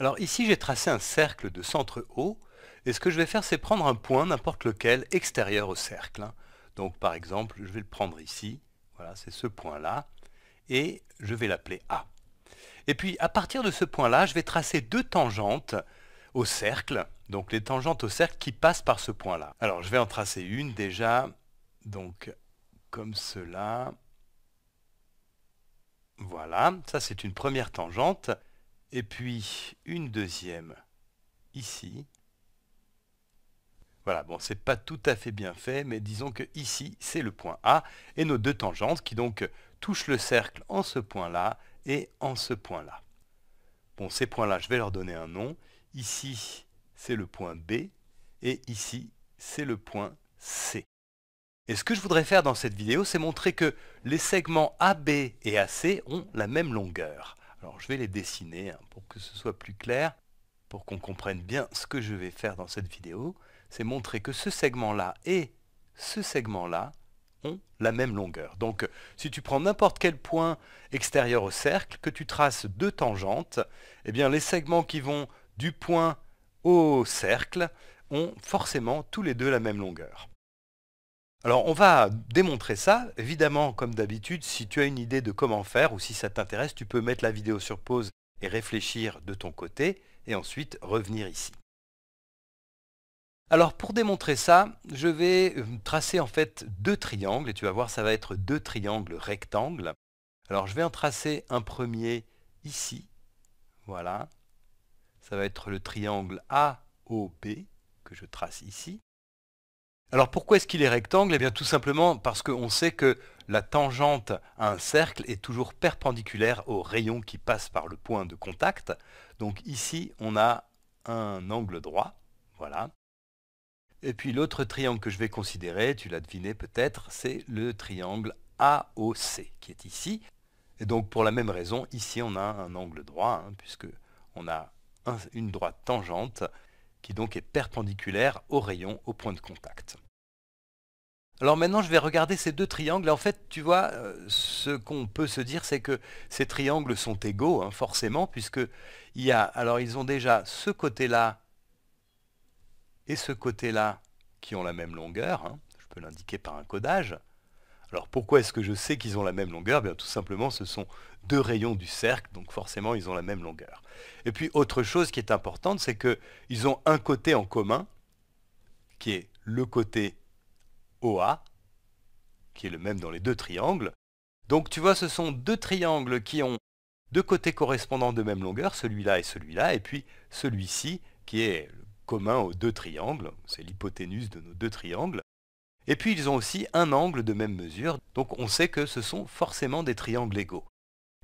Alors ici, j'ai tracé un cercle de centre haut, et ce que je vais faire, c'est prendre un point, n'importe lequel, extérieur au cercle. Hein. Donc par exemple, je vais le prendre ici, voilà, c'est ce point-là, et je vais l'appeler A. Et puis, à partir de ce point-là, je vais tracer deux tangentes au cercle, donc les tangentes au cercle qui passent par ce point-là. Alors, je vais en tracer une déjà, donc comme cela. Voilà, ça c'est une première tangente. Et puis une deuxième ici. Voilà, bon, c'est pas tout à fait bien fait, mais disons que ici, c'est le point A, et nos deux tangentes qui donc touchent le cercle en ce point-là et en ce point-là. Bon, ces points-là, je vais leur donner un nom. Ici, c'est le point B, et ici, c'est le point C. Et ce que je voudrais faire dans cette vidéo, c'est montrer que les segments AB et AC ont la même longueur. Alors je vais les dessiner hein, pour que ce soit plus clair, pour qu'on comprenne bien ce que je vais faire dans cette vidéo. C'est montrer que ce segment-là et ce segment-là ont la même longueur. Donc si tu prends n'importe quel point extérieur au cercle, que tu traces deux tangentes, eh bien les segments qui vont du point au cercle ont forcément tous les deux la même longueur. Alors on va démontrer ça, évidemment comme d'habitude, si tu as une idée de comment faire ou si ça t'intéresse, tu peux mettre la vidéo sur pause et réfléchir de ton côté et ensuite revenir ici. Alors pour démontrer ça, je vais euh, tracer en fait deux triangles et tu vas voir ça va être deux triangles rectangles. Alors je vais en tracer un premier ici, voilà, ça va être le triangle AOB que je trace ici. Alors pourquoi est-ce qu'il est rectangle Eh bien tout simplement parce qu'on sait que la tangente à un cercle est toujours perpendiculaire au rayon qui passe par le point de contact. Donc ici, on a un angle droit. Voilà. Et puis l'autre triangle que je vais considérer, tu l'as deviné peut-être, c'est le triangle AOC qui est ici. Et donc pour la même raison, ici on a un angle droit, puisqu'on hein, puisque on a une droite tangente qui donc est perpendiculaire au rayon au point de contact. Alors maintenant, je vais regarder ces deux triangles. En fait, tu vois, euh, ce qu'on peut se dire, c'est que ces triangles sont égaux, hein, forcément, puisque il y a, alors ils ont déjà ce côté-là et ce côté-là qui ont la même longueur. Hein. Je peux l'indiquer par un codage. Alors pourquoi est-ce que je sais qu'ils ont la même longueur eh Bien, Tout simplement, ce sont deux rayons du cercle, donc forcément, ils ont la même longueur. Et puis, autre chose qui est importante, c'est qu'ils ont un côté en commun, qui est le côté OA, qui est le même dans les deux triangles. Donc tu vois, ce sont deux triangles qui ont deux côtés correspondants de même longueur, celui-là et celui-là, et puis celui-ci, qui est commun aux deux triangles, c'est l'hypoténuse de nos deux triangles. Et puis ils ont aussi un angle de même mesure, donc on sait que ce sont forcément des triangles égaux.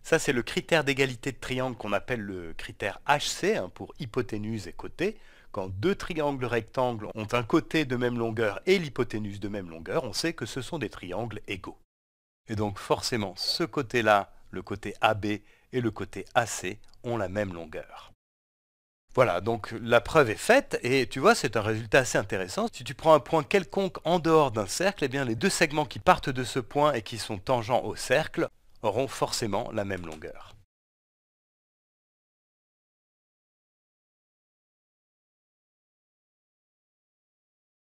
Ça c'est le critère d'égalité de triangle qu'on appelle le critère HC hein, pour hypoténuse et côté quand deux triangles rectangles ont un côté de même longueur et l'hypoténuse de même longueur, on sait que ce sont des triangles égaux. Et donc forcément, ce côté-là, le côté AB et le côté AC ont la même longueur. Voilà, donc la preuve est faite, et tu vois, c'est un résultat assez intéressant. Si tu prends un point quelconque en dehors d'un cercle, eh bien les deux segments qui partent de ce point et qui sont tangents au cercle auront forcément la même longueur.